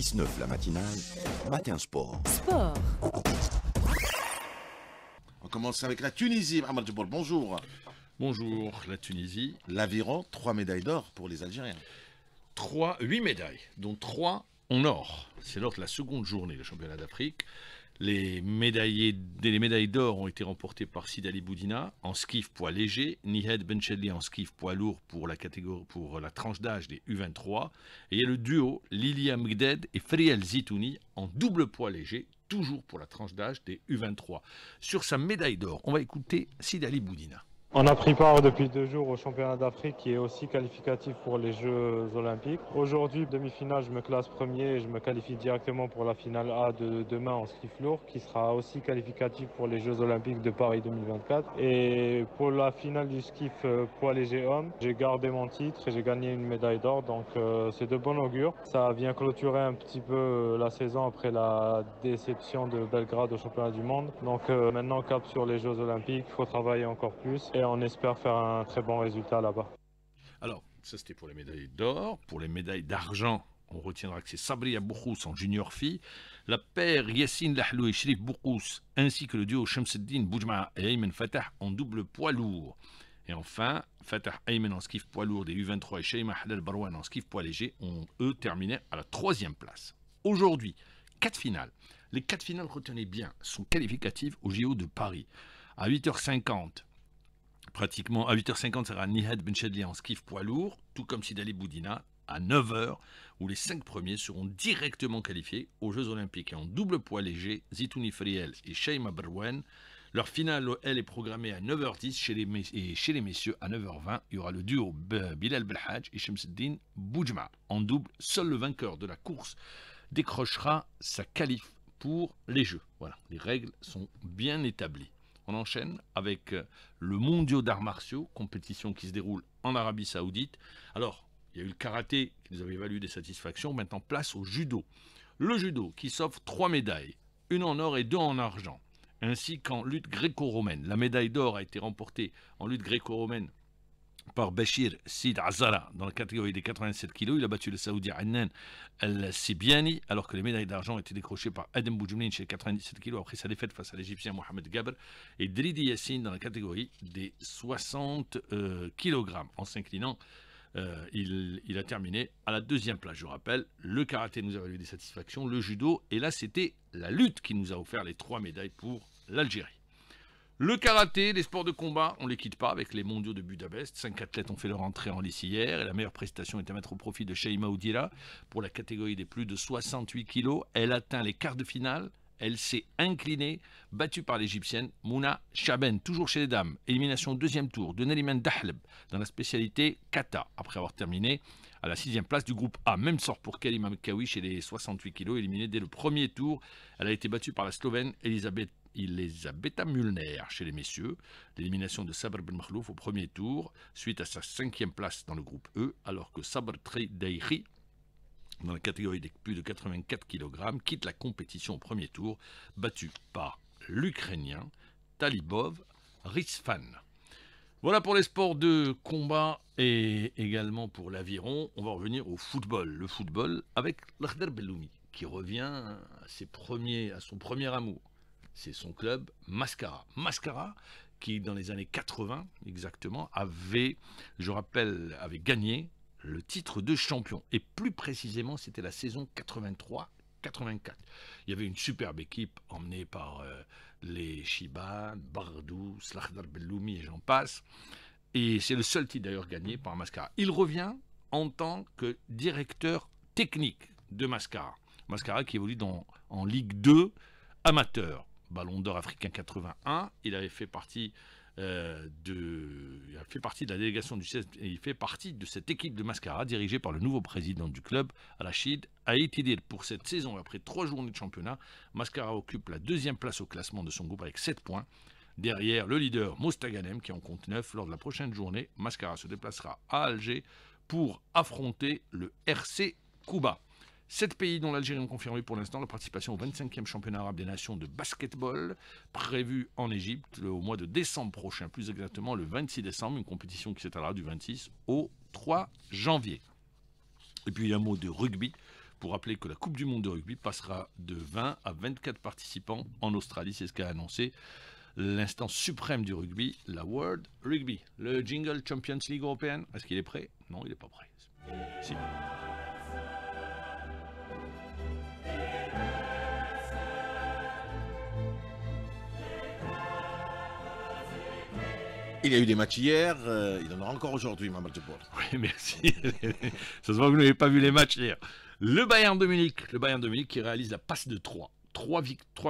19 la matinale, matin sport. Sport. On commence avec la Tunisie, Ahmad Djibol, bonjour. Bonjour, la Tunisie. L'aviron, trois médailles d'or pour les Algériens. 3, 8 médailles, dont trois en or. C'est lors de la seconde journée du championnat d'Afrique. Les médailles d'or ont été remportées par Sidali Boudina en skiff poids léger, Nihed Benchedli en skiff poids lourd pour la, catégorie, pour la tranche d'âge des U23. Et il y a le duo Lilia Mgded et Friel Zitouni en double poids léger, toujours pour la tranche d'âge des U23. Sur sa médaille d'or, on va écouter Sidali Boudina. On a pris part depuis deux jours au championnat d'Afrique qui est aussi qualificatif pour les Jeux olympiques. Aujourd'hui, demi-finale, je me classe premier et je me qualifie directement pour la finale A de demain en skiff lourd qui sera aussi qualificatif pour les Jeux olympiques de Paris 2024. Et pour la finale du skiff euh, poids léger homme, j'ai gardé mon titre et j'ai gagné une médaille d'or donc euh, c'est de bon augure. Ça vient clôturer un petit peu euh, la saison après la déception de Belgrade au championnat du monde. Donc maintenant cap sur les Jeux olympiques, il faut travailler encore plus et on espère faire un très bon résultat là-bas. Alors, ça c'était pour les médailles d'or. Pour les médailles d'argent, on retiendra que c'est Sabria Bourous en junior fille, la paire Yassine Lahlou et Shrif ainsi que le duo Shamseddin Boujma et Ayman Fatah en double poids lourd. Et enfin, Fatah Ayman en skiff poids lourd des U23 et Shayma Halal Barouane en skiff poids léger ont eux terminé à la troisième place. Aujourd'hui, quatre finales. Les quatre finales, retenez bien, sont qualificatives au JO de Paris. À 8h50, pratiquement à 8h50, sera Nihad Benchedli en skiff poids lourd, tout comme Sidali Boudina à 9h, où les 5 premiers seront directement qualifiés aux Jeux Olympiques. Et en double poids léger, Zitouni Friel et Sheima Berwen. Leur finale, elle, est programmée à 9h10 chez les et chez les messieurs à 9h20. Il y aura le duo Bilal Belhaj et Shamsuddin Boujma. En double, seul le vainqueur de la course décrochera sa qualif pour les Jeux. Voilà, les règles sont bien établies. On enchaîne avec euh, le Mondiaux d'arts martiaux, compétition qui se déroule en Arabie Saoudite. Alors, il y a eu le karaté qui nous avait valu des satisfactions. Maintenant, place au judo. Le judo qui s'offre trois médailles, une en or et deux en argent, ainsi qu'en lutte gréco-romaine. La médaille d'or a été remportée en lutte gréco-romaine par Bachir Sid Azara dans la catégorie des 87 kg. Il a battu le Saoudi Annan Al-Sibiani, alors que les médailles d'argent étaient décrochées par Adem Boujoumlin chez 97 kg après sa défaite face à l'Égyptien Mohamed Gabr et Dridi Yassine dans la catégorie des 60 euh, kg. En s'inclinant, euh, il, a terminé à la deuxième place. Je rappelle, le karaté nous a valu des satisfactions, le judo, et là c'était la lutte qui nous a offert les trois médailles pour l'Algérie. Le karaté, les sports de combat, on ne les quitte pas avec les mondiaux de Budapest. Cinq athlètes ont fait leur entrée en lice hier et la meilleure prestation est à mettre au profit de Sheima Oudira. Pour la catégorie des plus de 68 kilos, elle atteint les quarts de finale. Elle s'est inclinée, battue par l'Égyptienne Mouna Chaben, toujours chez les dames. Élimination au deuxième tour de Neliman Dahleb dans la spécialité kata, après avoir terminé à la sixième place du groupe A. Même sort pour Kalima Kawi chez les 68 kilos, éliminée dès le premier tour. Elle a été battue par la Slovène Elisabeth il les a bêta Mulner chez les messieurs. L'élimination de Saber Ben au premier tour, suite à sa cinquième place dans le groupe E, alors que Sabr Dayri, dans la catégorie des plus de 84 kg, quitte la compétition au premier tour, battu par l'Ukrainien Talibov Risfan. Voilà pour les sports de combat et également pour l'aviron. On va revenir au football. Le football avec l'Akhdar Beloumi qui revient à, ses premiers, à son premier amour c'est son club Mascara. Mascara qui, dans les années 80 exactement, avait, je rappelle, avait gagné le titre de champion. Et plus précisément, c'était la saison 83. 84. Il y avait une superbe équipe emmenée par euh, les Chiban, Bardou, Slahdar Belloumi et j'en passe. Et c'est le seul titre d'ailleurs gagné par Mascara. Il revient en tant que directeur technique de Mascara. Mascara qui évolue en Ligue 2 amateur. Ballon d'Or africain 81. Il avait fait partie euh, de, fait partie de la délégation du CES et il fait partie de cette équipe de mascara dirigée par le nouveau président du club, Rachid Aitidil. Pour cette saison, après trois journées de championnat, Mascara occupe la deuxième place au classement de son groupe avec 7 points. Derrière le leader Mostaganem qui en compte 9. Lors de la prochaine journée, Mascara se déplacera à Alger pour affronter le RC Kuba. Sept pays dont l'Algérie ont confirmé pour l'instant la participation au 25e championnat arabe des nations de basketball, prévu en Égypte au mois de décembre prochain, plus exactement le 26 décembre, une compétition qui s'étalera du 26 au 3 janvier. Et puis un mot de rugby pour rappeler que la Coupe du Monde de rugby passera de 20 à 24 participants en Australie, c'est ce qu'a annoncé l'instance suprême du rugby, la World Rugby. Le jingle Champions League européenne, est-ce qu'il est prêt Non, il n'est pas prêt. Il y a eu des matchs hier, euh, il en aura encore aujourd'hui, Oui, merci. Ça se voit que vous n'avez pas vu les matchs hier. Le Bayern de Munich, le Bayern de Munich qui réalise la passe de 3 Trois,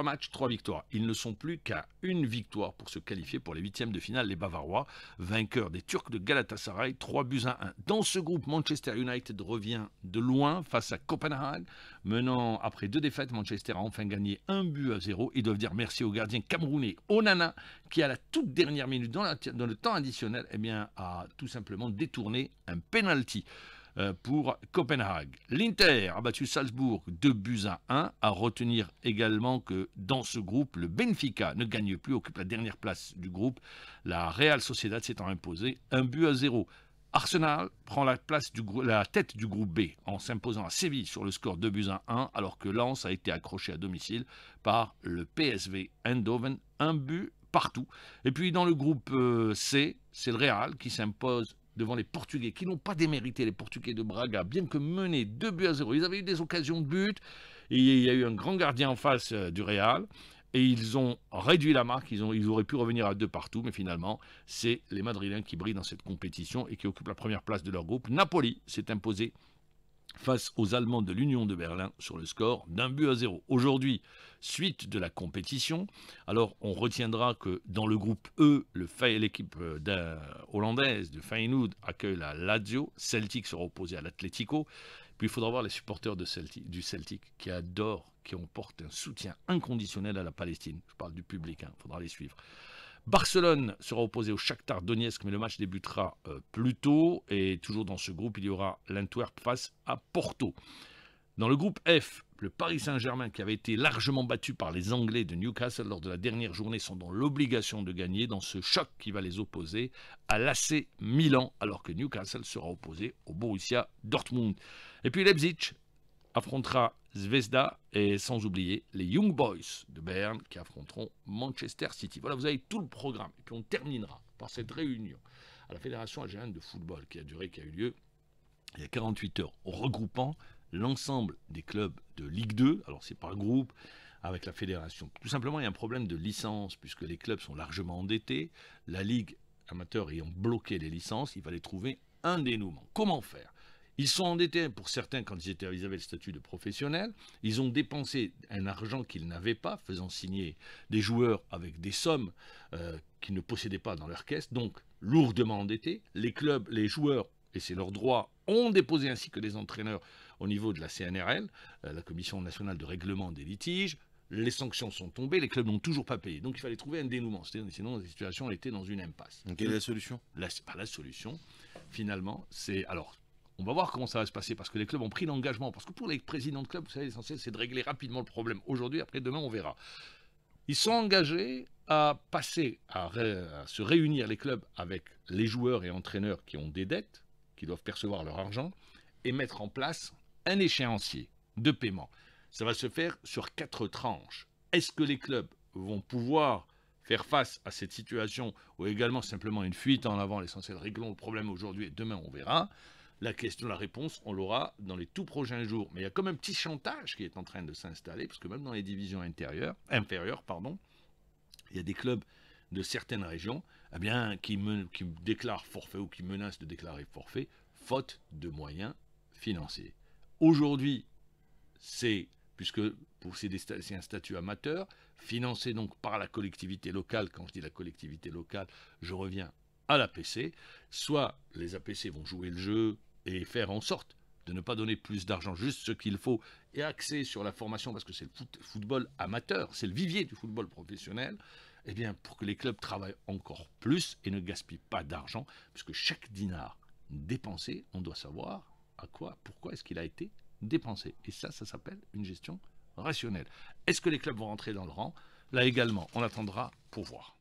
matchs, trois victoires. Ils ne sont plus qu'à une victoire pour se qualifier pour les huitièmes de finale. Les Bavarois, vainqueurs des Turcs de Galatasaray, 3 buts à 1. Dans ce groupe, Manchester United revient de loin face à Copenhague, menant après deux défaites, Manchester a enfin gagné un but à zéro. Ils doivent dire merci au gardien camerounais Onana, qui à la toute dernière minute, dans, le temps additionnel, eh bien, a tout simplement détourné un penalty. Euh, pour Copenhague. L'Inter a battu Salzbourg 2 buts à 1. À retenir également que dans ce groupe, le Benfica ne gagne plus, occupe la dernière place du groupe. La Real Sociedad s'étant imposée 1 but à 0. Arsenal prend la, place du, la tête du groupe B en s'imposant à Séville sur le score 2 buts à 1, alors que Lens a été accroché à domicile par le PSV Eindhoven, un but partout. Et puis dans le groupe euh, C, c'est le Real qui s'impose devant les Portugais, qui n'ont pas démérité, les Portugais de Braga, bien que menés 2 buts à 0. Ils avaient eu des occasions de but, et il y a eu un grand gardien en face euh, du Real, et ils ont réduit la marque, ils, ont, ils auraient pu revenir à deux partout, mais finalement, c'est les Madrilènes qui brillent dans cette compétition et qui occupent la première place de leur groupe. Napoli s'est imposé face aux Allemands de l'Union de Berlin sur le score d'un but à zéro. Aujourd'hui, suite de la compétition, alors on retiendra que dans le groupe E, l'équipe euh, hollandaise de Feyenoord accueille la Lazio, Celtic sera opposé à l'Atlético, puis il faudra voir les supporters du Celtic qui adorent, qui ont porté un soutien inconditionnel à la Palestine. Je parle du public, il hein, faudra les suivre. Barcelone sera opposé au Shakhtar Donetsk, mais le match débutera euh, plus tôt. Et toujours dans ce groupe, il y aura l'Antwerp face à Porto. Dans le groupe F, le Paris Saint-Germain, qui avait été largement battu par les Anglais de Newcastle lors de la dernière journée, sont dans l'obligation de gagner dans ce choc qui va les opposer à l'AC Milan, alors que Newcastle sera opposé au Borussia Dortmund. Et puis Leipzig affrontera Zvezda et sans oublier les Young Boys de Berne qui affronteront Manchester City. Voilà, vous avez tout le programme. Et puis on terminera par cette réunion à la Fédération algérienne de football qui a duré, qui a eu lieu il y a 48 heures, regroupant l'ensemble des clubs de Ligue 2. Alors c'est par groupe avec la fédération. Tout simplement, il y a un problème de licence puisque les clubs sont largement endettés. La Ligue amateur ayant bloqué les licences, il fallait trouver un dénouement. Comment faire ils sont endettés, pour certains, quand ils, avaient le statut de professionnel, ils ont dépensé un argent qu'ils n'avaient pas, faisant signer des joueurs avec des sommes euh, qu'ils ne possédaient pas dans leur caisse, donc lourdement endettés. Les clubs, les joueurs, et c'est leur droit, ont déposé ainsi que les entraîneurs au niveau de la CNRL, euh, la Commission nationale de règlement des litiges. Les sanctions sont tombées, les clubs n'ont toujours pas payé. Donc il fallait trouver un dénouement. Sinon, la situation était dans une impasse. Quelle est la solution la, bah, la solution, finalement, c'est. Alors, on va voir comment ça va se passer parce que les clubs ont pris l'engagement. Parce que pour les présidents de clubs, vous savez, l'essentiel, c'est de régler rapidement le problème. Aujourd'hui, après, demain, on verra. Ils sont engagés à passer, à, à, se réunir les clubs avec les joueurs et entraîneurs qui ont des dettes, qui doivent percevoir leur argent, et mettre en place un échéancier de paiement. Ça va se faire sur quatre tranches. Est-ce que les clubs vont pouvoir faire face à cette situation ou également simplement une fuite en avant, l'essentiel, réglons le problème aujourd'hui et demain on verra la question, la réponse, on l'aura dans les tout prochains jours. Mais il y a comme un petit chantage qui est en train de s'installer, parce que même dans les divisions inférieures, pardon, il y a des clubs de certaines régions eh bien, qui, me, déclarent forfait ou qui menacent de déclarer forfait, faute de moyens financiers. Aujourd'hui, c'est, puisque c'est un statut amateur, financé donc par la collectivité locale, quand je dis la collectivité locale, je reviens à l'APC, soit les APC vont jouer le jeu et faire en sorte de ne pas donner plus d'argent, juste ce qu'il faut, et axer sur la formation, parce que c'est le football amateur, c'est le vivier du football professionnel, eh bien, pour que les clubs travaillent encore plus et ne gaspillent pas d'argent, puisque chaque dinar dépensé, on doit savoir à quoi, pourquoi est-ce qu'il a été dépensé. Et ça, ça s'appelle une gestion rationnelle. Est-ce que les clubs vont rentrer dans le rang Là également, on attendra pour voir.